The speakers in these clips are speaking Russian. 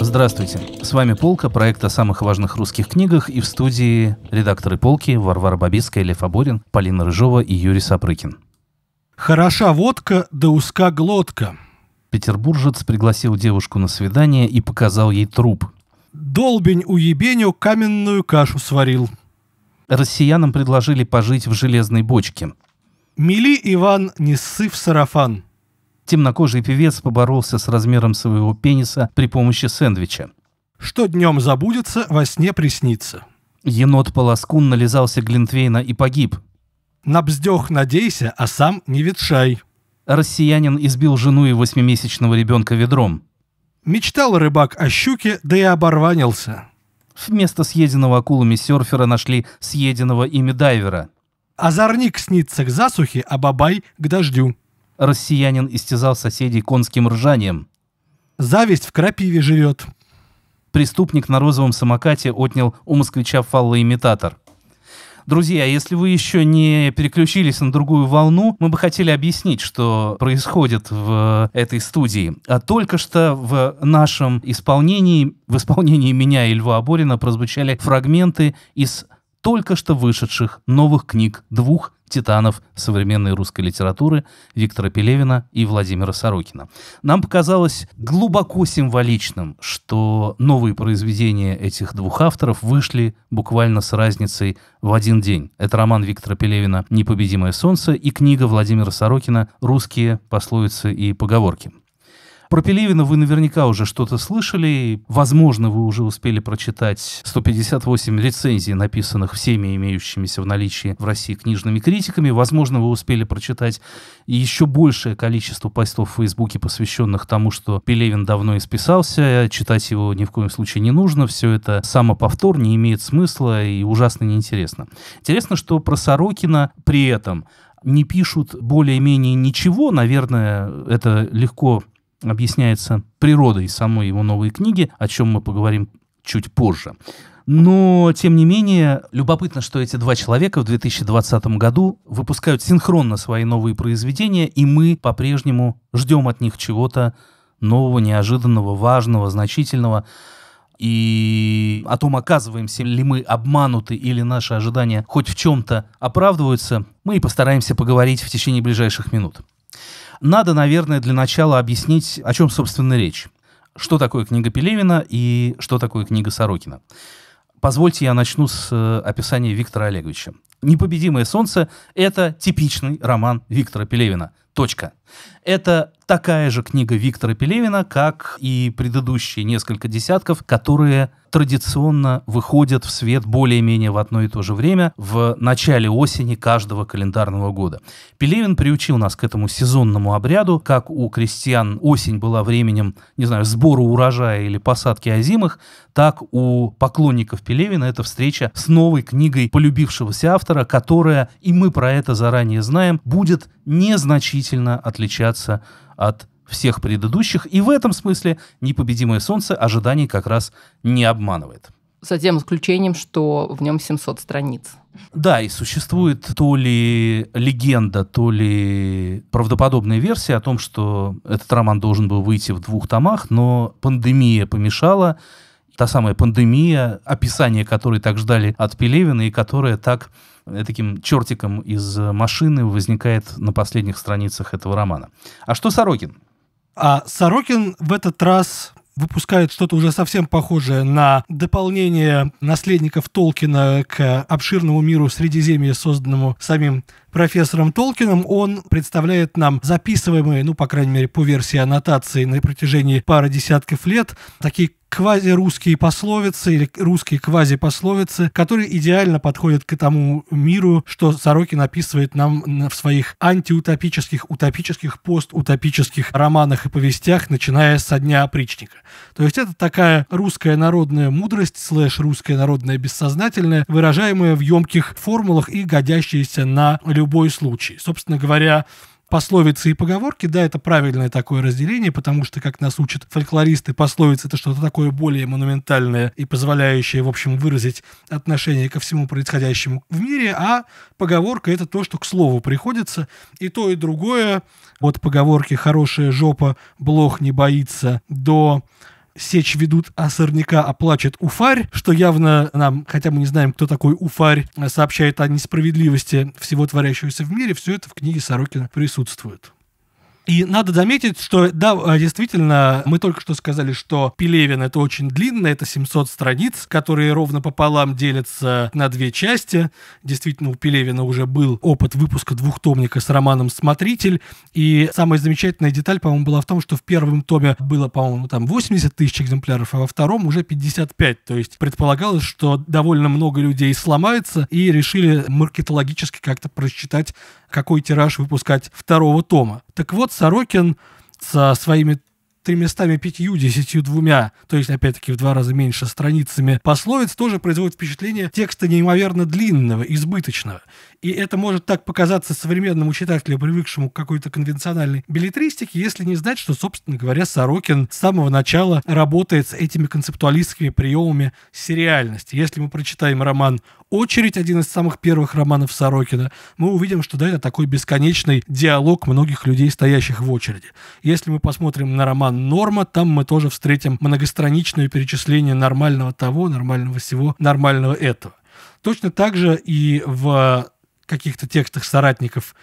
Здравствуйте, с вами «Полка», проект о самых важных русских книгах и в студии редакторы «Полки» Варвара Бабицкая, Лев Аборин, Полина Рыжова и Юрий Сапрыкин. «Хороша водка, да узка глотка». Петербуржец пригласил девушку на свидание и показал ей труп. «Долбень у ебеню каменную кашу сварил». Россиянам предложили пожить в железной бочке. Мили Иван, не сыв сарафан. Темнокожий певец поборолся с размером своего пениса при помощи сэндвича. Что днем забудется, во сне приснится. Енот-полоскун нализался Глинтвейна и погиб. На бздех надейся, а сам не ветшай. Россиянин избил жену и восьмимесячного ребенка ведром. Мечтал рыбак о щуке, да и оборванился. Вместо съеденного акулами серфера нашли съеденного ими дайвера. Озорник снится к засухе, а бабай к дождю. Россиянин истязал соседей конским ржанием. Зависть в крапиве живет. Преступник на розовом самокате отнял у москвича фаллоимитатор. Друзья, если вы еще не переключились на другую волну, мы бы хотели объяснить, что происходит в э, этой студии. А только что в нашем исполнении, в исполнении меня и Льва Аборина прозвучали фрагменты из только что вышедших новых книг двух титанов современной русской литературы Виктора Пелевина и Владимира Сорокина. Нам показалось глубоко символичным, что новые произведения этих двух авторов вышли буквально с разницей в один день. Это роман Виктора Пелевина «Непобедимое солнце» и книга Владимира Сорокина «Русские пословицы и поговорки». Про Пелевина вы наверняка уже что-то слышали. Возможно, вы уже успели прочитать 158 рецензий, написанных всеми имеющимися в наличии в России книжными критиками. Возможно, вы успели прочитать еще большее количество постов в Фейсбуке, посвященных тому, что Пелевин давно исписался, читать его ни в коем случае не нужно, все это самоповтор, не имеет смысла и ужасно неинтересно. Интересно, что про Сорокина при этом не пишут более-менее ничего, наверное, это легко объясняется природой самой его новой книги, о чем мы поговорим чуть позже. Но, тем не менее, любопытно, что эти два человека в 2020 году выпускают синхронно свои новые произведения, и мы по-прежнему ждем от них чего-то нового, неожиданного, важного, значительного. И о том, оказываемся ли мы обмануты или наши ожидания хоть в чем-то оправдываются, мы и постараемся поговорить в течение ближайших минут. Надо, наверное, для начала объяснить, о чем, собственно, речь. Что такое книга Пелевина и что такое книга Сорокина. Позвольте я начну с э, описания Виктора Олеговича. «Непобедимое солнце» — это типичный роман Виктора Пелевина. Точка. Это такая же книга Виктора Пелевина, как и предыдущие несколько десятков, которые традиционно выходят в свет более-менее в одно и то же время, в начале осени каждого календарного года. Пелевин приучил нас к этому сезонному обряду, как у крестьян осень была временем, не знаю, сбора урожая или посадки озимых, так у поклонников Пелевина это встреча с новой книгой полюбившегося автора, которая, и мы про это заранее знаем, будет незначительно отличаться отличаться от всех предыдущих, и в этом смысле «Непобедимое солнце» ожиданий как раз не обманывает. За тем исключением, что в нем 700 страниц. Да, и существует то ли легенда, то ли правдоподобная версия о том, что этот роман должен был выйти в двух томах, но пандемия помешала, та самая пандемия, описание которой так ждали от Пелевина и которая так Э, таким чертиком из э, машины возникает на последних страницах этого романа. А что Сорокин? А Сорокин в этот раз выпускает что-то уже совсем похожее на дополнение наследников Толкина к обширному миру Средиземья, созданному самим профессором Толкином. Он представляет нам записываемые, ну, по крайней мере, по версии аннотации на протяжении пары десятков лет, такие квазирусские пословицы или русские квазипословицы, которые идеально подходят к тому миру, что Сорокин описывает нам в своих антиутопических, утопических, постутопических романах и повестях, начиная со дня опричника. То есть это такая русская народная мудрость, слэш русская народная бессознательная, выражаемая в емких формулах и годящаяся на любой случай. Собственно говоря, пословицы и поговорки, да, это правильное такое разделение, потому что, как нас учат фольклористы, пословицы — это что-то такое более монументальное и позволяющее, в общем, выразить отношение ко всему происходящему в мире, а поговорка — это то, что к слову приходится, и то, и другое, вот поговорки «хорошая жопа, блох не боится» до сечь ведут, а сорняка оплачет Уфарь, что явно нам, хотя мы не знаем, кто такой Уфарь, сообщает о несправедливости всего творящегося в мире, все это в книге Сорокина присутствует. И надо заметить, что, да, а, действительно, мы только что сказали, что Пелевин — это очень длинно, это 700 страниц, которые ровно пополам делятся на две части. Действительно, у Пелевина уже был опыт выпуска двухтомника с романом «Смотритель», и самая замечательная деталь, по-моему, была в том, что в первом томе было, по-моему, там 80 тысяч экземпляров, а во втором уже 55, то есть предполагалось, что довольно много людей сломается, и решили маркетологически как-то просчитать, какой тираж выпускать второго тома. Так вот, Сорокин со своими 352, то есть, опять-таки, в два раза меньше страницами пословиц, тоже производит впечатление текста неимоверно длинного, избыточного. И это может так показаться современному читателю, привыкшему к какой-то конвенциональной билетристике, если не знать, что, собственно говоря, Сорокин с самого начала работает с этими концептуалистскими приемами сериальности. Если мы прочитаем роман «Очередь», один из самых первых романов Сорокина, мы увидим, что да, это такой бесконечный диалог многих людей, стоящих в очереди. Если мы посмотрим на роман норма, там мы тоже встретим многостраничное перечисление нормального того, нормального всего, нормального этого. Точно так же и в каких-то текстах соратников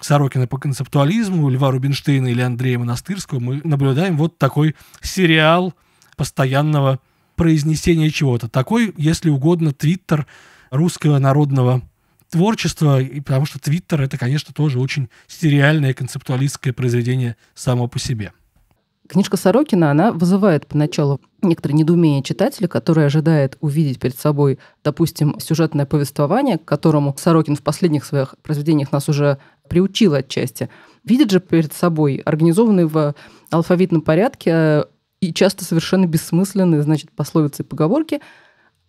Сорокина по концептуализму, Льва Рубинштейна или Андрея Монастырского, мы наблюдаем вот такой сериал постоянного произнесения чего-то. Такой, если угодно, твиттер русского народного творчества, и потому что твиттер — это, конечно, тоже очень сериальное концептуалистское произведение само по себе. Книжка Сорокина, она вызывает поначалу некоторое недоумение читателя, который ожидает увидеть перед собой, допустим, сюжетное повествование, к которому Сорокин в последних своих произведениях нас уже приучил отчасти. Видит же перед собой организованный в алфавитном порядке э, и часто совершенно бессмысленные, значит, пословицы и поговорки,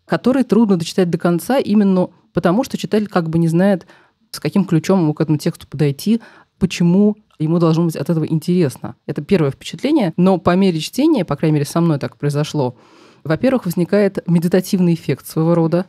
которые трудно дочитать до конца именно потому, что читатель как бы не знает, с каким ключом ему к этому тексту подойти, почему Ему должно быть от этого интересно. Это первое впечатление, но по мере чтения, по крайней мере, со мной так произошло, во-первых, возникает медитативный эффект своего рода.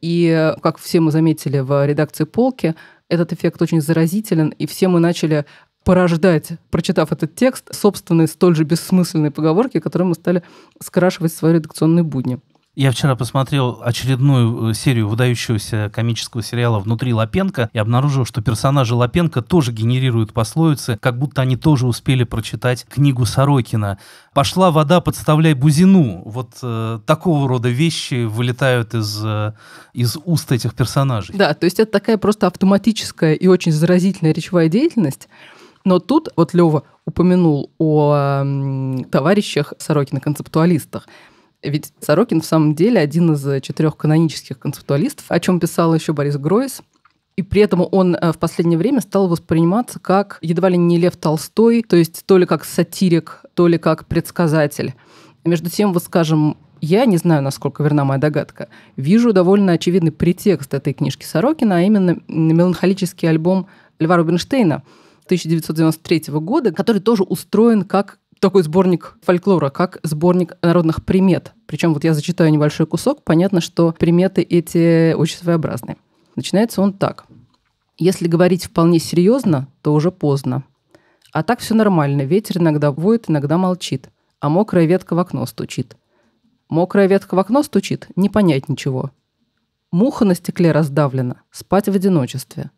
И, как все мы заметили в редакции «Полки», этот эффект очень заразителен, и все мы начали порождать, прочитав этот текст, собственные столь же бессмысленные поговорки, которые мы стали скрашивать в свои редакционные будни. Я вчера посмотрел очередную э, серию выдающегося комического сериала «Внутри Лапенко» и обнаружил, что персонажи Лапенко тоже генерируют пословицы, как будто они тоже успели прочитать книгу Сорокина. «Пошла вода, подставляй бузину». Вот э, такого рода вещи вылетают из, э, из уст этих персонажей. Да, то есть это такая просто автоматическая и очень заразительная речевая деятельность, но тут вот Лева упомянул о товарищах Сорокина, концептуалистах. Ведь Сорокин в самом деле один из э, четырех канонических концептуалистов, о чем писал еще Борис Гройс. И при этом он э, в последнее время стал восприниматься как едва ли не Лев Толстой, то есть то ли как сатирик, то ли как предсказатель. Между тем, вот скажем, я не знаю, насколько верна моя догадка, вижу довольно очевидный претекст этой книжки Сорокина, а именно меланхолический альбом Льва Рубинштейна 1993 года, который тоже устроен как такой сборник фольклора, как сборник народных примет. Причем вот я зачитаю небольшой кусок, понятно, что приметы эти очень своеобразные. Начинается он так. Если говорить вполне серьезно, то уже поздно. А так все нормально. Ветер иногда воет, иногда молчит. А мокрая ветка в окно стучит. Мокрая ветка в окно стучит, не понять ничего. Муха на стекле раздавлена, спать в одиночестве.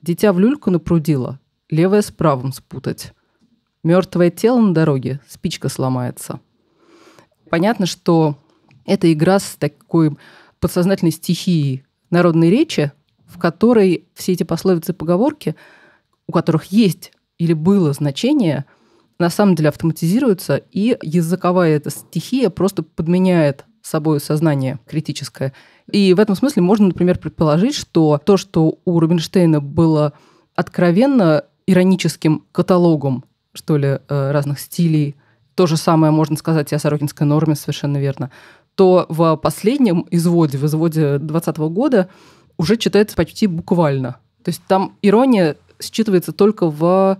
Дитя в люльку напрудило, левое с правым спутать – Мертвое тело на дороге, спичка сломается. Понятно, что это игра с такой подсознательной стихией народной речи, в которой все эти пословицы и поговорки, у которых есть или было значение, на самом деле автоматизируются, и языковая эта стихия просто подменяет собой сознание критическое. И в этом смысле можно, например, предположить, что то, что у Рубинштейна было откровенно ироническим каталогом что ли, э, разных стилей. То же самое можно сказать и о Сорокинской норме, совершенно верно. То в последнем изводе, в изводе 2020 года, уже читается почти буквально. То есть там ирония считывается только в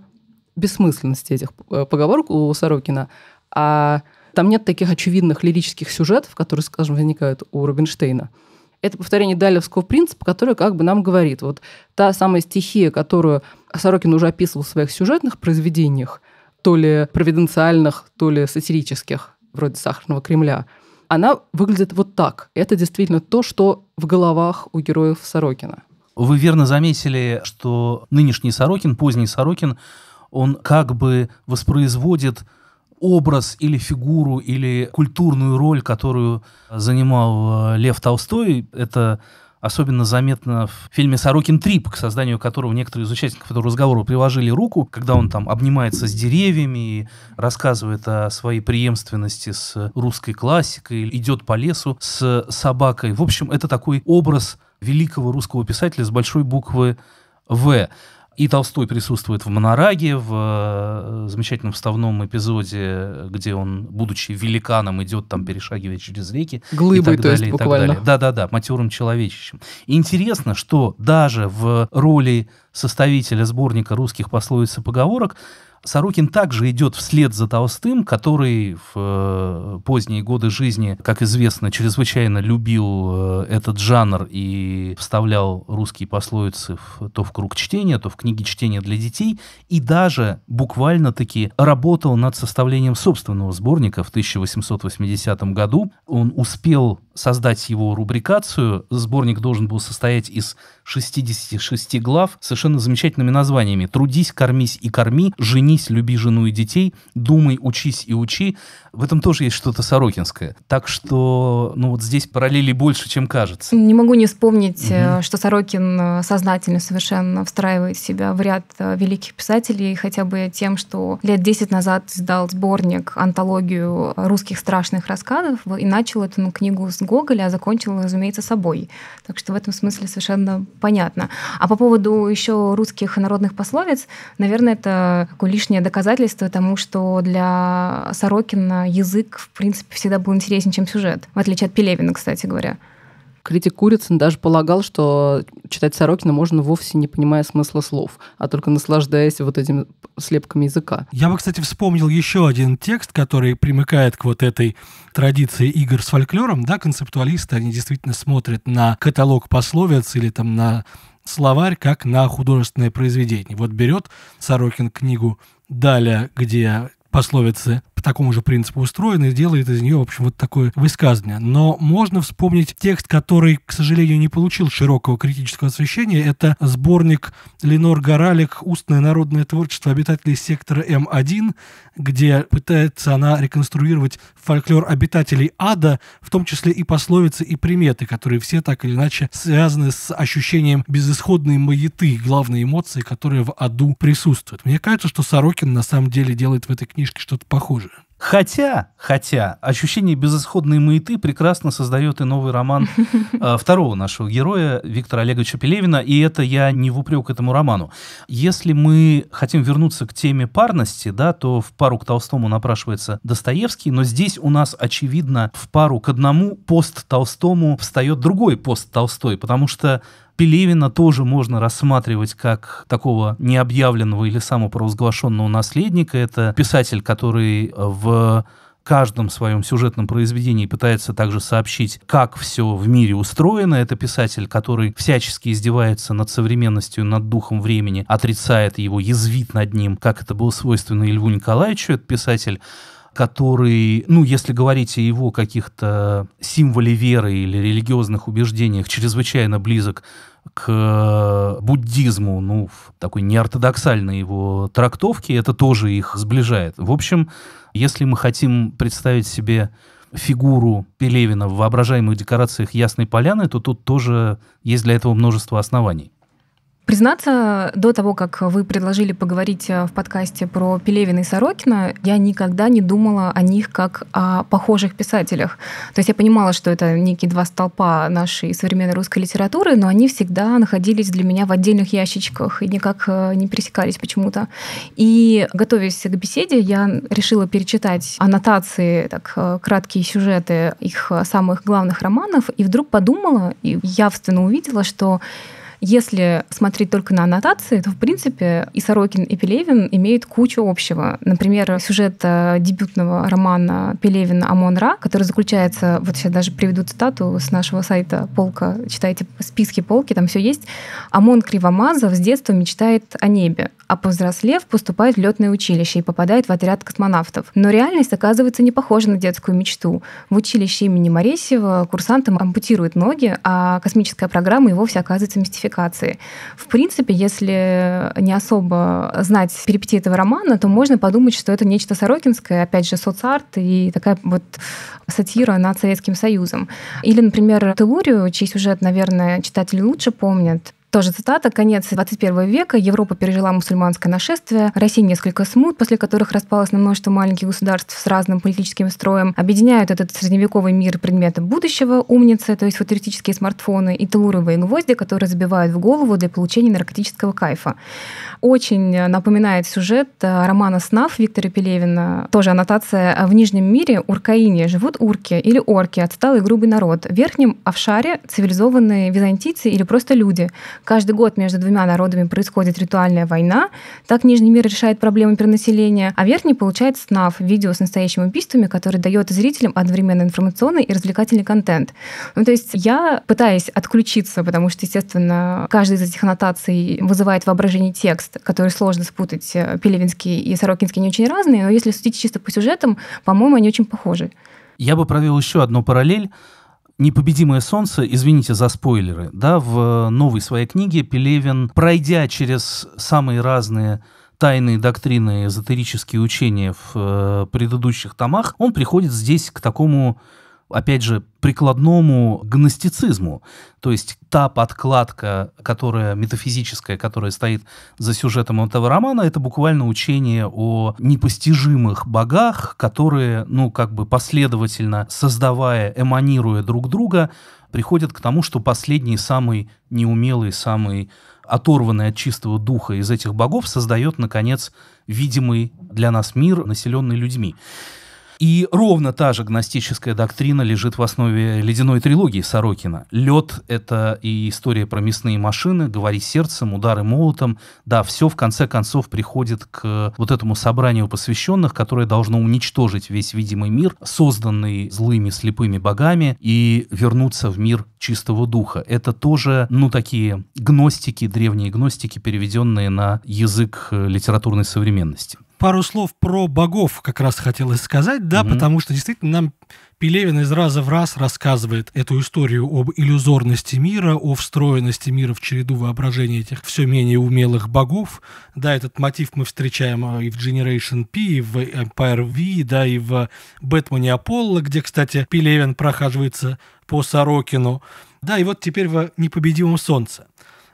бессмысленности этих э, поговорок у Сорокина. А там нет таких очевидных лирических сюжетов, которые, скажем, возникают у Рубинштейна. Это повторение Далевского принципа, который как бы нам говорит, вот та самая стихия, которую Сорокин уже описывал в своих сюжетных произведениях, то ли провиденциальных, то ли сатирических, вроде «Сахарного Кремля», она выглядит вот так. Это действительно то, что в головах у героев Сорокина. Вы верно заметили, что нынешний Сорокин, поздний Сорокин, он как бы воспроизводит образ или фигуру или культурную роль, которую занимал э, Лев Толстой. Это особенно заметно в фильме «Сорокин трип», к созданию которого некоторые из участников этого разговора приложили руку, когда он там обнимается с деревьями и рассказывает о своей преемственности с русской классикой, идет по лесу с собакой. В общем, это такой образ великого русского писателя с большой буквы «В». И Толстой присутствует в «Монораге», в э, замечательном вставном эпизоде, где он, будучи великаном, идет там, перешагивая через реки. Глыбой, и так то далее, есть, буквально. Да-да-да, матерым человечищем. Интересно, что даже в роли составителя сборника русских пословиц и поговорок Сорокин также идет вслед за Толстым, который в э, поздние годы жизни, как известно, чрезвычайно любил э, этот жанр и вставлял русские пословицы в, то в круг чтения, то в книги чтения для детей, и даже буквально-таки работал над составлением собственного сборника в 1880 году. Он успел создать его рубрикацию. Сборник должен был состоять из 66 глав с совершенно замечательными названиями «Трудись, кормись и корми», «Женись, люби жену и детей», «Думай, учись и учи», в этом тоже есть что-то сорокинское. Так что, ну вот здесь параллели больше, чем кажется. Не могу не вспомнить, угу. что Сорокин э, сознательно совершенно встраивает себя в ряд э, великих писателей, хотя бы тем, что лет 10 назад издал сборник, антологию русских страшных рассказов, и начал эту ну, книгу с Гоголя, а закончил, разумеется, собой. Так что в этом смысле совершенно понятно. А по поводу еще русских народных пословиц, наверное, это такое лишнее доказательство тому, что для Сорокина язык, в принципе, всегда был интереснее, чем сюжет. В отличие от Пелевина, кстати говоря. Критик Курицын даже полагал, что читать Сорокина можно вовсе не понимая смысла слов, а только наслаждаясь вот этими слепками языка. Я бы, кстати, вспомнил еще один текст, который примыкает к вот этой традиции игр с фольклором. Да, концептуалисты, они действительно смотрят на каталог пословиц или там на словарь как на художественное произведение. Вот берет Сорокин книгу Даля, где пословицы по такому же принципу устроена и делает из нее, в общем, вот такое высказывание. Но можно вспомнить текст, который, к сожалению, не получил широкого критического освещения. Это сборник Ленор Горалик «Устное народное творчество обитателей сектора М1», где пытается она реконструировать фольклор обитателей ада, в том числе и пословицы, и приметы, которые все так или иначе связаны с ощущением безысходной маяты, главной эмоции, которая в аду присутствует. Мне кажется, что Сорокин на самом деле делает в этой книжке что-то похожее. оружия. Хотя, хотя, ощущение безысходной маяты прекрасно создает и новый роман э, второго нашего героя Виктора Олеговича Пелевина, и это я не в упрек этому роману. Если мы хотим вернуться к теме парности, да, то в пару к Толстому напрашивается Достоевский, но здесь у нас, очевидно, в пару к одному пост Толстому встает другой пост Толстой, потому что Пелевина тоже можно рассматривать как такого необъявленного или самопровозглашенного наследника. Это писатель, который э, в в каждом своем сюжетном произведении пытается также сообщить, как все в мире устроено. Это писатель, который всячески издевается над современностью, над духом времени, отрицает его, язвит над ним, как это было свойственно и Льву Николаевичу, это писатель, который, ну, если говорить о его каких-то символе веры или религиозных убеждениях, чрезвычайно близок к э, буддизму, ну, в такой неортодоксальной его трактовке, это тоже их сближает. В общем, если мы хотим представить себе фигуру Пелевина в воображаемых декорациях Ясной Поляны, то тут тоже есть для этого множество оснований. Признаться, до того, как вы предложили поговорить э, в подкасте про Пелевина и Сорокина, я никогда не думала о них как о похожих писателях. То есть я понимала, что это некие два столпа нашей современной русской литературы, но они всегда находились для меня в отдельных ящичках и никак э, не пересекались почему-то. И, готовясь к беседе, я решила перечитать аннотации, так, э, краткие сюжеты их самых главных романов, и вдруг подумала и явственно увидела, что если смотреть только на аннотации, то, в принципе, и Сорокин, и Пелевин имеют кучу общего. Например, сюжет э, дебютного романа Пелевина «Амон Ра», который заключается, вот сейчас даже приведу цитату с нашего сайта «Полка», читайте списки «Полки», там все есть. «Амон Кривомазов с детства мечтает о небе а повзрослев, поступает в летное училище и попадает в отряд космонавтов. Но реальность оказывается не похожа на детскую мечту. В училище имени Моресьева курсантам ампутируют ноги, а космическая программа и вовсе оказывается мистификацией. В принципе, если не особо знать перипетии этого романа, то можно подумать, что это нечто сорокинское, опять же, соцарт и такая вот сатира над Советским Союзом. Или, например, Телурию, чей сюжет, наверное, читатели лучше помнят, тоже цитата. Конец 21 века. Европа пережила мусульманское нашествие. Россия несколько смут, после которых распалось на множество маленьких государств с разным политическим строем. Объединяют этот средневековый мир предметы будущего, умницы, то есть футуристические смартфоны, и телуровые гвозди, которые забивают в голову для получения наркотического кайфа. Очень напоминает сюжет э, романа «Снав» Виктора Пелевина. Тоже аннотация э, «В Нижнем мире Уркаине живут урки или орки, отсталый грубый народ. В Верхнем Авшаре цивилизованные византийцы или просто люди, Каждый год между двумя народами происходит ритуальная война. Так Нижний мир решает проблемы перенаселения, а Верхний получает снаф, видео с настоящими убийствами, которое дает зрителям одновременно информационный и развлекательный контент. Ну, то есть я пытаюсь отключиться, потому что, естественно, каждый из этих аннотаций вызывает воображение текст, который сложно спутать. Э, Пелевинский и Сорокинский не очень разные, но если судить чисто по сюжетам, по-моему, они очень похожи. Я бы провел еще одну параллель «Непобедимое солнце», извините за спойлеры, да, в э, новой своей книге Пелевин, пройдя через самые разные тайные доктрины, эзотерические учения в э, предыдущих томах, он приходит здесь к такому опять же, прикладному гностицизму. То есть та подкладка, которая метафизическая, которая стоит за сюжетом этого романа, это буквально учение о непостижимых богах, которые, ну, как бы последовательно создавая, эманируя друг друга, приходят к тому, что последний, самый неумелый, самый оторванный от чистого духа из этих богов создает, наконец, видимый для нас мир, населенный людьми. И ровно та же гностическая доктрина лежит в основе ледяной трилогии Сорокина. Лед — это и история про мясные машины, говори сердцем, удары молотом. Да, все в конце концов приходит к вот этому собранию посвященных, которое должно уничтожить весь видимый мир, созданный злыми слепыми богами, и вернуться в мир чистого духа. Это тоже, ну, такие гностики, древние гностики, переведенные на язык литературной современности пару слов про богов как раз хотелось сказать, да, угу. потому что действительно нам Пелевин из раза в раз рассказывает эту историю об иллюзорности мира, о встроенности мира в череду воображения этих все менее умелых богов. Да, этот мотив мы встречаем э, и в Generation P, и в Empire V, да, и в Бэтмене Аполло, где, кстати, Пелевин прохаживается по Сорокину. Да, и вот теперь в «Непобедимом солнце».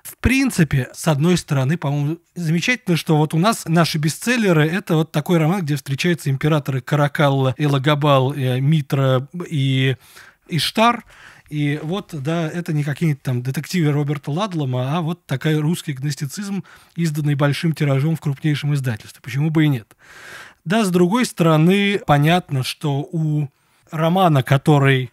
В принципе, с одной стороны, по-моему, замечательно, что вот у нас наши бестселлеры — это вот такой роман, где встречаются императоры Каракалла, Элагабал, Митра и Иштар. И вот, да, это не какие-нибудь там детективы Роберта Ладлома, а вот такой русский гностицизм, изданный большим тиражом в крупнейшем издательстве. Почему бы и нет? Да, с другой стороны, понятно, что у романа, который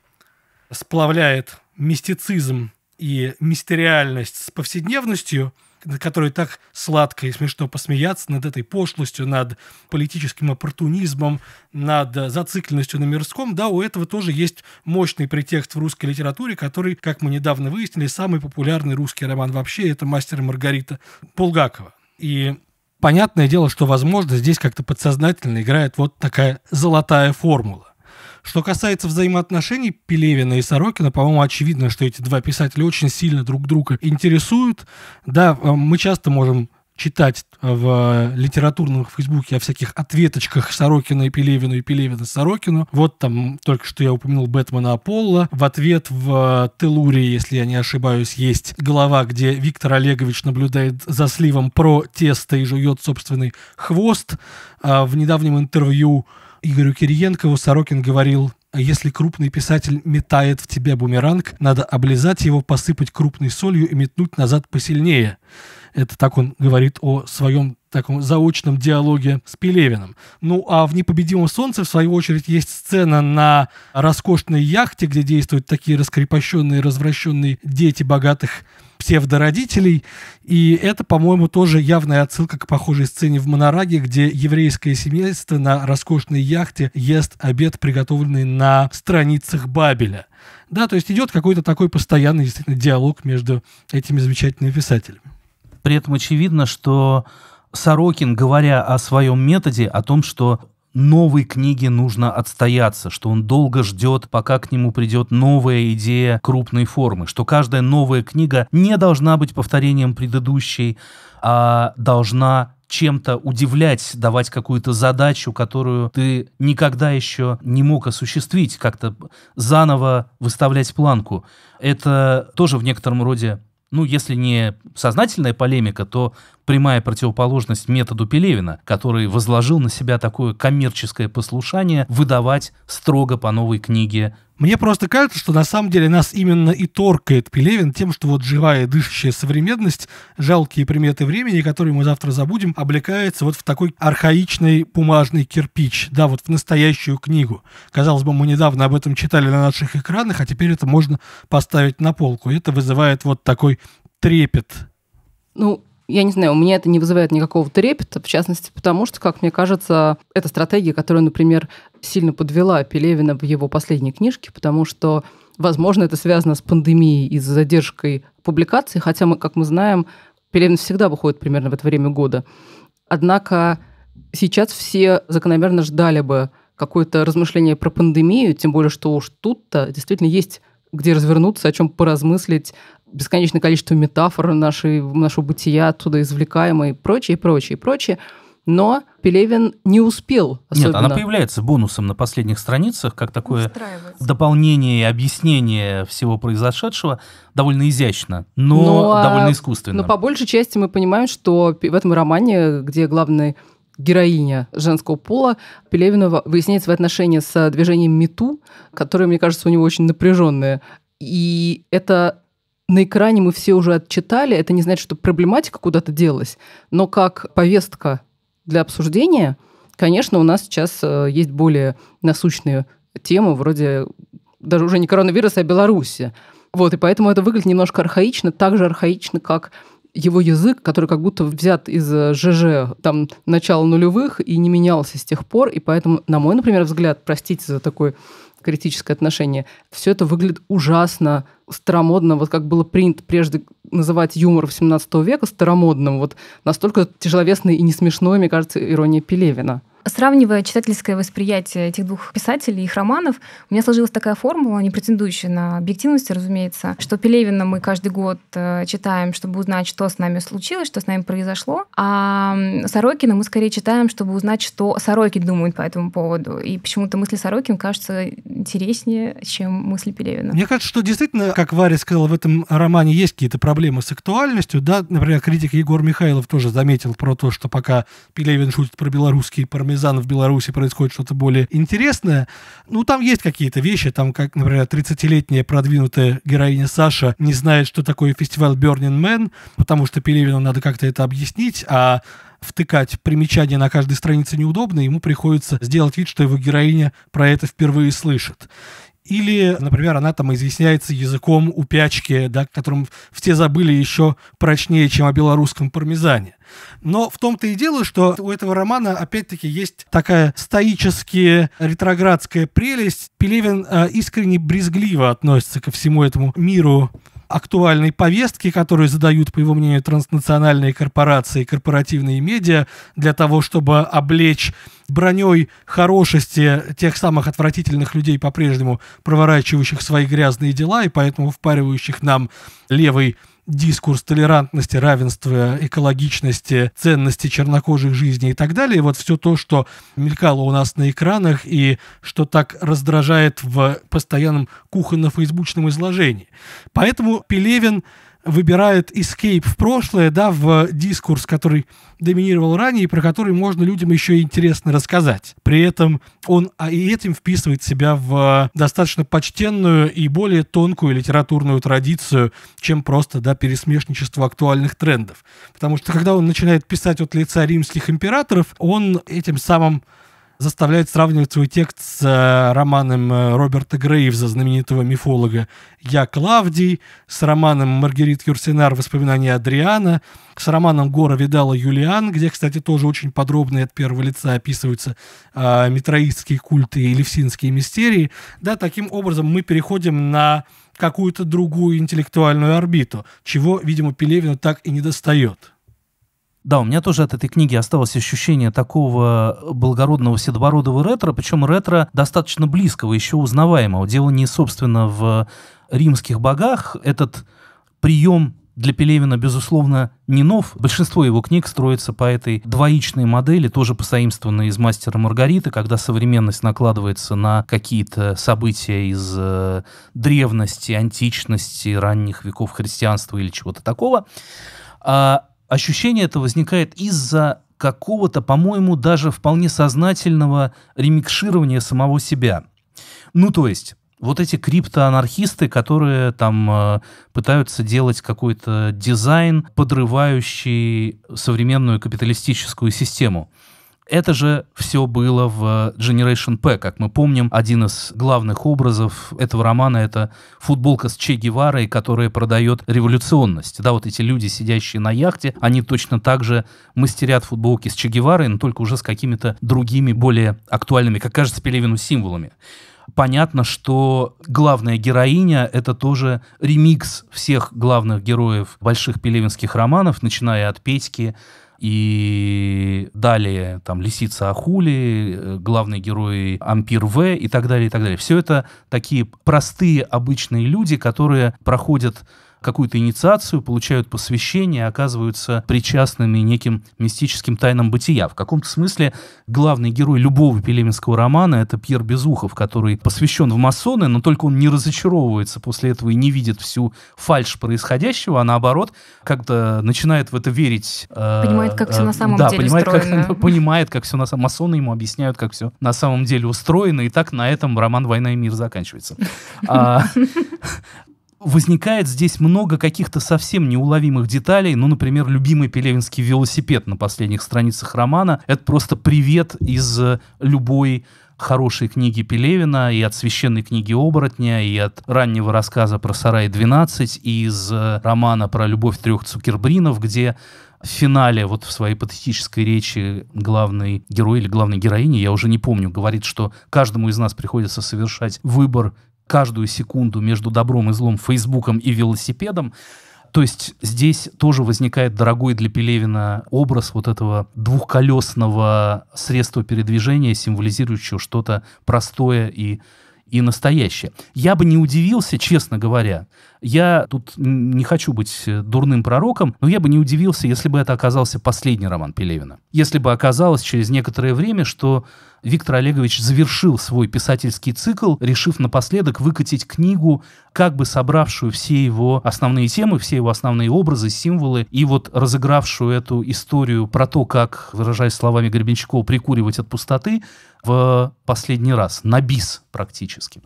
сплавляет мистицизм и мистериальность с повседневностью, которой так сладко и смешно посмеяться над этой пошлостью, над политическим оппортунизмом, над зацикленностью на мирском, да, у этого тоже есть мощный притекст в русской литературе, который, как мы недавно выяснили, самый популярный русский роман вообще, это «Мастер и Маргарита» Булгакова. И понятное дело, что, возможно, здесь как-то подсознательно играет вот такая золотая формула. Что касается взаимоотношений Пелевина и Сорокина, по-моему, очевидно, что эти два писателя очень сильно друг друга интересуют. Да, э, мы часто можем читать э, в э, литературном фейсбуке о всяких ответочках Сорокина и Пелевину и Пелевина Сорокину. Вот там только что я упомянул Бэтмена Аполло. В ответ в Телуре, если я не ошибаюсь, есть глава, где Виктор Олегович наблюдает за сливом про тесто и жует собственный хвост. А в недавнем интервью Игорю Кириенкову Сорокин говорил, если крупный писатель метает в тебя бумеранг, надо облизать его, посыпать крупной солью и метнуть назад посильнее. Это так он говорит о своем таком заочном диалоге с Пелевиным. Ну, а в «Непобедимом солнце», в свою очередь, есть сцена на роскошной яхте, где действуют такие раскрепощенные, развращенные дети богатых псевдородителей. И это, по-моему, тоже явная отсылка к похожей сцене в Монораге, где еврейское семейство на роскошной яхте ест обед, приготовленный на страницах Бабеля. Да, то есть идет какой-то такой постоянный действительно диалог между этими замечательными писателями. При этом очевидно, что Сорокин, говоря о своем методе, о том, что новой книге нужно отстояться, что он долго ждет, пока к нему придет новая идея крупной формы, что каждая новая книга не должна быть повторением предыдущей, а должна чем-то удивлять, давать какую-то задачу, которую ты никогда еще не мог осуществить, как-то заново выставлять планку. Это тоже в некотором роде ну, если не сознательная полемика, то прямая противоположность методу Пелевина, который возложил на себя такое коммерческое послушание выдавать строго по новой книге мне просто кажется, что на самом деле нас именно и торкает Пелевин тем, что вот живая дышащая современность, жалкие приметы времени, которые мы завтра забудем, облекается вот в такой архаичный бумажный кирпич, да, вот в настоящую книгу. Казалось бы, мы недавно об этом читали на наших экранах, а теперь это можно поставить на полку. Это вызывает вот такой трепет. Ну, я не знаю, у меня это не вызывает никакого трепета, в частности, потому что, как мне кажется, эта стратегия, которая, например, сильно подвела Пелевина в его последней книжке, потому что, возможно, это связано с пандемией и с задержкой публикации, хотя мы, как мы знаем, Пелевин всегда выходит примерно в это время года. Однако сейчас все закономерно ждали бы какое-то размышление про пандемию, тем более, что уж тут-то действительно есть где развернуться, о чем поразмыслить, бесконечное количество метафор нашей, нашего бытия оттуда извлекаемой и прочее, прочее, прочее. Но Пелевин не успел. Особенно. Нет, она появляется бонусом на последних страницах, как такое дополнение и объяснение всего произошедшего, довольно изящно, но, но ну, а довольно искусственно. Но ну, по большей части мы понимаем, что в этом романе, где главный героиня женского пола Пелевинова выясняет свои отношения с э, движением Мету, которое, мне кажется, у него очень напряженное. И это на экране мы все уже отчитали. Это не значит, что проблематика куда-то делась, но как повестка для обсуждения, конечно, у нас сейчас э, есть более насущные темы, вроде даже уже не коронавируса, а Беларуси. Вот, и поэтому это выглядит немножко архаично, так же архаично, как его язык, который как будто взят из э, ЖЖ там начала нулевых и не менялся с тех пор. И поэтому, на мой, например, взгляд, простите за такое критическое отношение. Все это выглядит ужасно старомодно, вот как было принято прежде называть юмор 18 века старомодным, вот настолько тяжеловесный и не смешной, мне кажется, ирония Пелевина. Сравнивая читательское восприятие этих двух писателей, их романов, у меня сложилась такая формула, не претендующая на объективность, разумеется, что Пелевина мы каждый год э, читаем, чтобы узнать, что с нами случилось, что с нами произошло, а Сорокина мы скорее читаем, чтобы узнать, что Сорокин думает по этому поводу. И почему-то мысли Сорокин кажутся интереснее, чем мысли Пелевина. Мне кажется, что действительно, как Варя сказала, в этом романе есть какие-то проблемы с актуальностью. Да? Например, критик Егор Михайлов тоже заметил про то, что пока Пелевин шутит про белорусские пармезаны, пармезана в Беларуси происходит что-то более интересное. Ну, там есть какие-то вещи, там, как, например, 30-летняя продвинутая героиня Саша не знает, что такое фестиваль Burning Man, потому что Пелевину надо как-то это объяснить, а втыкать примечания на каждой странице неудобно, ему приходится сделать вид, что его героиня про это впервые слышит. Или, например, она там изъясняется языком упячки, да, которым в те забыли еще прочнее, чем о белорусском пармезане. Но в том-то и дело, что у этого романа, опять-таки, есть такая стоически ретроградская прелесть. Пелевин э, искренне брезгливо относится ко всему этому миру актуальной повестки, которую задают, по его мнению, транснациональные корпорации и корпоративные медиа для того, чтобы облечь броней хорошести тех самых отвратительных людей, по-прежнему проворачивающих свои грязные дела и поэтому впаривающих нам левый дискурс толерантности, равенства, экологичности, ценности чернокожих жизней и так далее. Вот все то, что мелькало у нас на экранах и что так раздражает в постоянном кухонно-фейсбучном изложении. Поэтому Пелевин выбирает escape в прошлое, да, в дискурс, который доминировал ранее, и про который можно людям еще интересно рассказать. При этом он а, и этим вписывает себя в а, достаточно почтенную и более тонкую литературную традицию, чем просто да, пересмешничество актуальных трендов. Потому что когда он начинает писать от лица римских императоров, он этим самым заставляет сравнивать свой текст с э, романом э, Роберта Грейвза, знаменитого мифолога «Я Клавдий», с романом Маргарит Юрсенар «Воспоминания Адриана», с романом Гора Видала «Юлиан», где, кстати, тоже очень подробно и от первого лица описываются э, митроистские культы и левсинские мистерии. Да, таким образом мы переходим на какую-то другую интеллектуальную орбиту, чего, видимо, Пелевину так и не достает. Да, у меня тоже от этой книги осталось ощущение такого благородного седобородого ретро, причем ретро достаточно близкого, еще узнаваемого. Дело не, собственно, в римских богах. Этот прием для Пелевина, безусловно, не нов. Большинство его книг строится по этой двоичной модели, тоже посоимствованной из «Мастера Маргариты», когда современность накладывается на какие-то события из э, древности, античности, ранних веков христианства или чего-то такого. А ощущение это возникает из-за какого-то, по-моему, даже вполне сознательного ремикширования самого себя. Ну, то есть, вот эти криптоанархисты, которые там э, пытаются делать какой-то дизайн, подрывающий современную капиталистическую систему. Это же все было в э, Generation P, как мы помним. Один из главных образов этого романа — это футболка с Че Геварой, которая продает революционность. Да, вот эти люди, сидящие на яхте, они точно так же мастерят футболки с Че Геварой, но только уже с какими-то другими, более актуальными, как кажется Пелевину, символами понятно, что главная героиня — это тоже ремикс всех главных героев больших пелевинских романов, начиная от Петьки, и далее там «Лисица Ахули», э, главный герой «Ампир В» и так далее, и так далее. Все это такие простые, обычные люди, которые проходят какую-то инициацию, получают посвящение, оказываются причастными неким мистическим тайнам бытия. В каком-то смысле главный герой любого пелеминского романа — это Пьер Безухов, который посвящен в масоны, но только он не разочаровывается после этого и не видит всю фальшь происходящего, а наоборот, как-то начинает в это верить. Э, понимает, как все э, на самом да, деле понимает, устроено. Как, понимает, как все на самом... Масоны ему объясняют, как все на самом деле устроено, и так на этом роман «Война и мир» заканчивается. А, возникает здесь много каких-то совсем неуловимых деталей. Ну, например, любимый пелевинский велосипед на последних страницах романа. Это просто привет из э, любой хорошей книги Пелевина, и от священной книги «Оборотня», и от раннего рассказа про «Сарай-12», и из э, романа про «Любовь трех цукербринов», где в финале, вот в своей патетической речи главный герой или главная героиня я уже не помню, говорит, что каждому из нас приходится совершать выбор каждую секунду между добром и злом, Фейсбуком и велосипедом. То есть здесь тоже возникает дорогой для Пелевина образ вот этого двухколесного средства передвижения, символизирующего что-то простое и, и настоящее. Я бы не удивился, честно говоря, я тут не хочу быть э, дурным пророком, но я бы не удивился, если бы это оказался последний роман Пелевина. Если бы оказалось через некоторое время, что Виктор Олегович завершил свой писательский цикл, решив напоследок выкатить книгу, как бы собравшую все его основные темы, все его основные образы, символы, и вот разыгравшую эту историю про то, как, выражаясь словами Гребенщикова, прикуривать от пустоты в последний раз, на бис практически.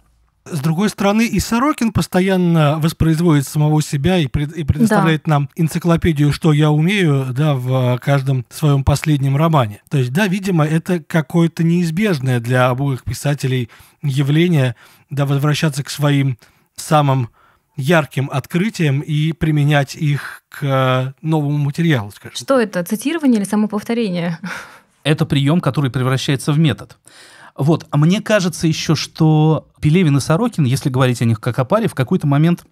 С другой стороны, и Сорокин постоянно воспроизводит самого себя и, пред, и предоставляет да. нам энциклопедию, что я умею, да, в каждом своем последнем романе. То есть, да, видимо, это какое-то неизбежное для обоих писателей явление, да, возвращаться к своим самым ярким открытием и применять их к э, новому материалу, скажем. Что это, цитирование или самоповторение? Это прием, который превращается в метод. Вот, а мне кажется еще, что Пелевин и Сорокин, если говорить о них как о паре, в какой-то момент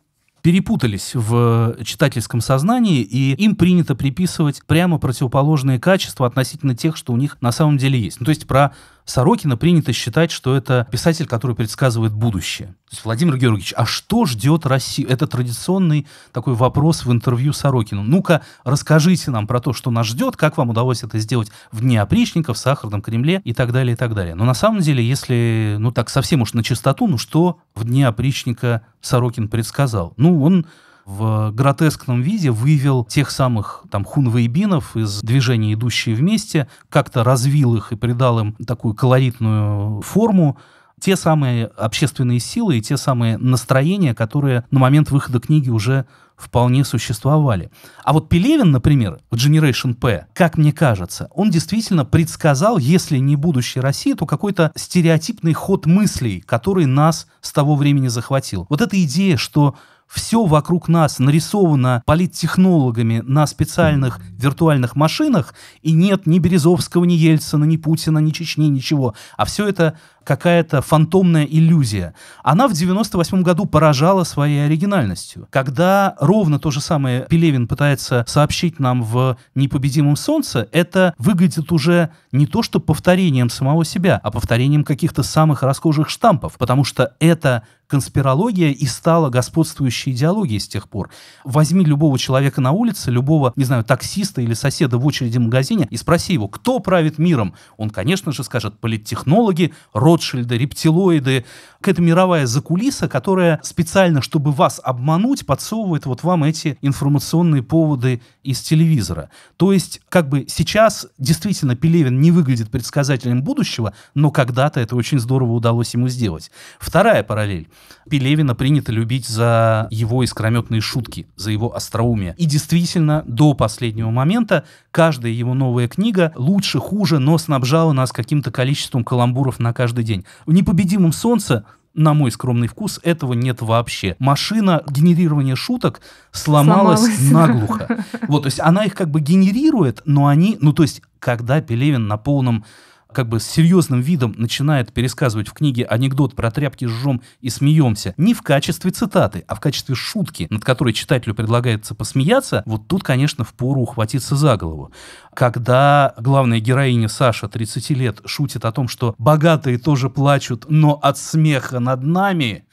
перепутались в э, читательском сознании, и им принято приписывать прямо противоположные качества относительно тех, что у них на самом деле есть. Ну, то есть про Сорокина принято считать, что это писатель, который предсказывает будущее. То есть, Владимир Георгиевич, а что ждет Россию? Это традиционный такой вопрос в интервью Сорокину. Ну-ка, расскажите нам про то, что нас ждет, как вам удалось это сделать в Дне опричника, в Сахарном Кремле и так далее, и так далее. Но на самом деле, если, ну так совсем уж на чистоту, ну что в Дне опричника Сорокин предсказал? Ну, он в гротескном виде вывел тех самых там хунвейбинов из движения «Идущие вместе», как-то развил их и придал им такую колоритную форму, те самые общественные силы и те самые настроения, которые на момент выхода книги уже вполне существовали. А вот Пелевин, например, в Generation P, как мне кажется, он действительно предсказал, если не будущее России, то какой-то стереотипный ход мыслей, который нас с того времени захватил. Вот эта идея, что все вокруг нас нарисовано политтехнологами на специальных виртуальных машинах, и нет ни Березовского, ни Ельцина, ни Путина, ни Чечни, ничего. А все это какая-то фантомная иллюзия. Она в 98 году поражала своей оригинальностью. Когда ровно то же самое Пелевин пытается сообщить нам в «Непобедимом солнце», это выглядит уже не то что повторением самого себя, а повторением каких-то самых расхожих штампов, потому что это конспирология и стала господствующей идеологией с тех пор. Возьми любого человека на улице, любого, не знаю, таксиста или соседа в очереди в магазине и спроси его, кто правит миром. Он, конечно же, скажет политтехнологи, Ротшильды, рептилоиды. это мировая закулиса, которая специально, чтобы вас обмануть, подсовывает вот вам эти информационные поводы из телевизора. То есть, как бы сейчас действительно Пелевин не выглядит предсказателем будущего, но когда-то это очень здорово удалось ему сделать. Вторая параллель. Пелевина принято любить за его искрометные шутки, за его остроумие. И действительно, до последнего момента каждая его новая книга лучше, хуже, но снабжала нас каким-то количеством каламбуров на каждый день. В «Непобедимом солнце» на мой скромный вкус, этого нет вообще. Машина генерирования шуток сломалась, сломалась. наглухо. Вот, то есть она их как бы генерирует, но они, ну то есть, когда Пелевин на полном как бы с серьезным видом начинает пересказывать в книге анекдот про тряпки жжем и смеемся не в качестве цитаты, а в качестве шутки, над которой читателю предлагается посмеяться, вот тут, конечно, в пору ухватиться за голову. Когда главная героиня Саша 30 лет шутит о том, что богатые тоже плачут, но от смеха над нами,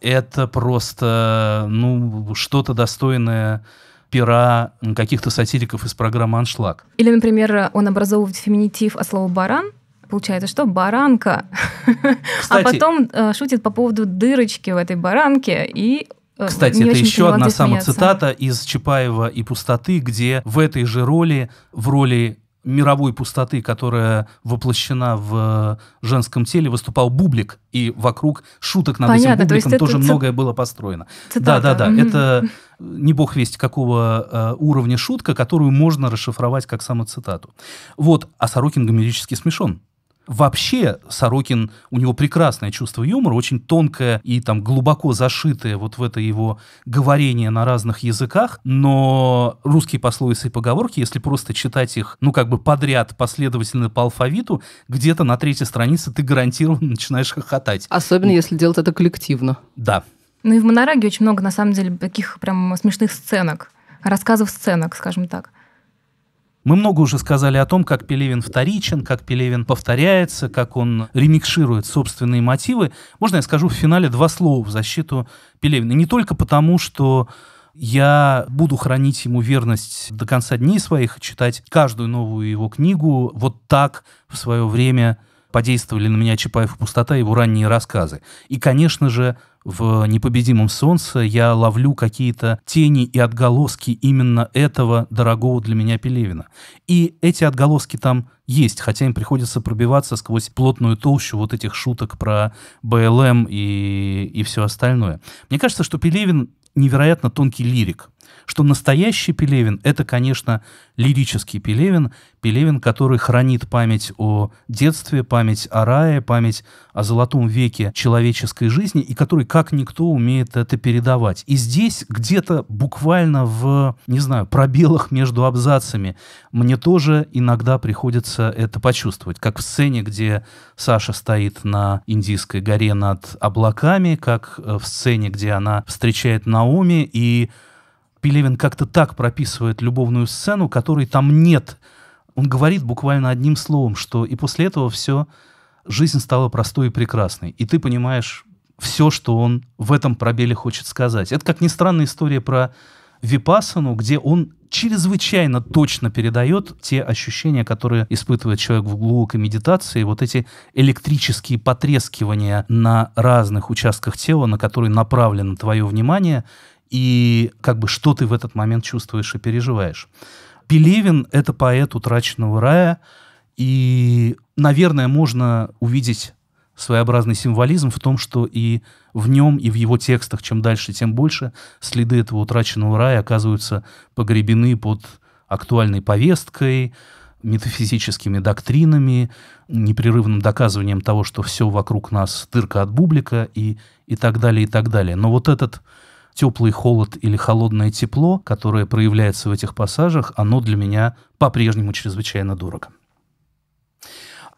это просто, ну, что-то достойное пера каких-то сатириков из программы «Аншлаг». Или, например, он образовывает феминитив от слова «баран», получается, что баранка. А кстати, а потом э, шутит по поводу дырочки в этой баранке и э, кстати, Мне это еще одна цитата из Чапаева и пустоты, где в этой же роли, в роли мировой пустоты, которая воплощена в э, женском теле, выступал Бублик, и вокруг шуток над Понятно, этим Бубликом то тоже это... многое было построено. Цитата. Да, да, да. Mm-hmm. Это э, не бог весть какого э, уровня шутка, которую можно расшифровать как самоцитату. Вот, а Сорокин гомерически смешон. Вообще, Сорокин, у него прекрасное чувство юмора, очень тонкое и там глубоко зашитое вот в это его говорение на разных языках, но русские пословицы и поговорки, если просто читать их, ну, как бы подряд, последовательно по алфавиту, где-то на третьей странице ты гарантированно начинаешь хохотать. Особенно, если делать это коллективно. Да. Ну и в «Монораге» очень много, на самом деле, таких прям смешных сценок, рассказов сценок, скажем так. Мы много уже сказали о том, как Пелевин вторичен, как Пелевин повторяется, как он ремикширует собственные мотивы. Можно я скажу в финале два слова в защиту Пелевина? Не только потому, что я буду хранить ему верность до конца дней своих, читать каждую новую его книгу. Вот так в свое время подействовали на меня Чапаев и пустота, его ранние рассказы. И, конечно же, в «Непобедимом солнце» я ловлю какие-то тени и отголоски именно этого дорогого для меня Пелевина. И эти отголоски там есть, хотя им приходится пробиваться сквозь плотную толщу вот этих шуток про БЛМ и, и все остальное. Мне кажется, что Пелевин невероятно тонкий лирик что настоящий Пелевин — это, конечно, лирический Пелевин, Пелевин, который хранит память о детстве, память о рае, память о золотом веке человеческой жизни, и который, как никто, умеет это передавать. И здесь где-то буквально в, не знаю, пробелах между абзацами мне тоже иногда приходится это почувствовать, как в сцене, где Саша стоит на Индийской горе над облаками, как э, в сцене, где она встречает Наоми и Пелевин как-то так прописывает любовную сцену, которой там нет. Он говорит буквально одним словом, что и после этого все, жизнь стала простой и прекрасной. И ты понимаешь все, что он в этом пробеле хочет сказать. Это, как ни странно, история про Випасану, где он чрезвычайно точно передает те ощущения, которые испытывает человек в глубокой медитации, вот эти электрические потрескивания на разных участках тела, на которые направлено твое внимание, и как бы что ты в этот момент чувствуешь и переживаешь. Пелевин — это поэт утраченного рая, и, наверное, можно увидеть своеобразный символизм в том, что и в нем, и в его текстах, чем дальше, тем больше, следы этого утраченного рая оказываются погребены под актуальной повесткой, метафизическими доктринами, непрерывным доказыванием того, что все вокруг нас дырка от бублика и, и так далее, и так далее. Но вот этот теплый холод или холодное тепло, которое проявляется в этих пассажах, оно для меня по-прежнему чрезвычайно дорого.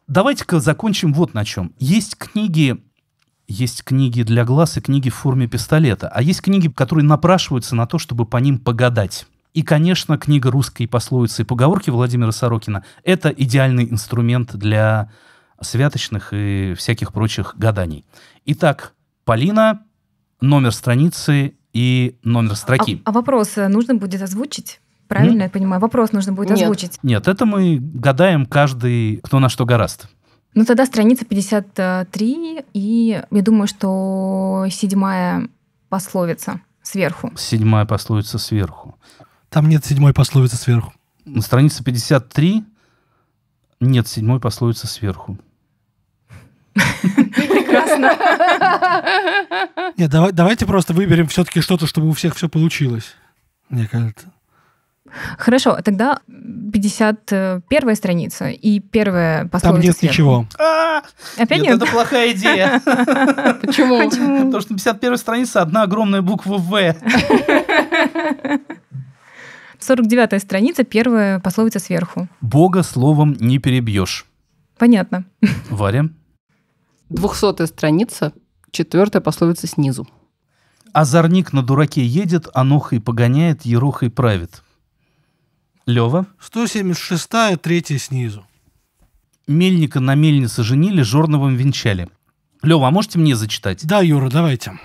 Давайте-ка закончим вот на чем. Есть книги, есть книги для глаз и книги в форме пистолета, а есть книги, которые напрашиваются на то, чтобы по ним погадать. И, конечно, книга русской пословицы и поговорки» Владимира Сорокина – это идеальный инструмент для святочных и всяких прочих гаданий. Итак, Полина, номер страницы и номер строки. А, а вопрос э, нужно будет озвучить? Правильно mm? я понимаю? Вопрос нужно будет Нет. озвучить. Нет, это мы гадаем каждый, кто на что горазд. Ну тогда страница 53, и я думаю, что седьмая пословица сверху. Седьмая пословица сверху. Там нет седьмой пословицы сверху. На странице 53 нет седьмой пословицы сверху. Прекрасно. Нет, давай, давайте просто выберем все-таки что-то, чтобы у всех все получилось, мне кажется. Хорошо, тогда 51 страница и первая пословица Там нет сверху. ничего. А! Опять нет, нет? Это плохая идея. Почему? Потому что на 51 страница одна огромная буква «В». 49 страница, первая пословица сверху. «Бога словом не перебьешь». Понятно. Варя? Двухсотая страница, четвертая пословица снизу. Озорник на дураке едет, анохой погоняет, ерохой правит. Лева. 176-я, третья снизу. Мельника на мельнице женили, жорновым венчали. Лева, а можете мне зачитать? Да, Юра, давайте.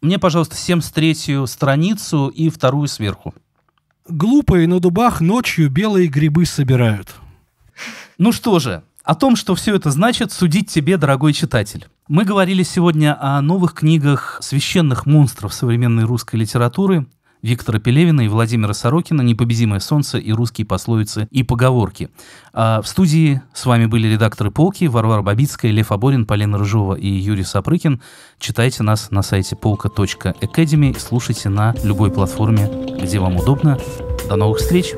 Мне, пожалуйста, 73-ю страницу и вторую сверху. Глупые на дубах ночью белые грибы собирают. Ну что же, о том, что все это значит, судить тебе, дорогой читатель. Мы говорили сегодня о новых книгах священных монстров современной русской литературы, Виктора Пелевина и Владимира Сорокина «Непобедимое солнце» и «Русские пословицы и поговорки». А в студии с вами были редакторы «Полки» Варвара Бабицкая, Лев Аборин, Полина Рыжова и Юрий Сапрыкин. Читайте нас на сайте polka.academy, слушайте на любой платформе, где вам удобно. До новых встреч!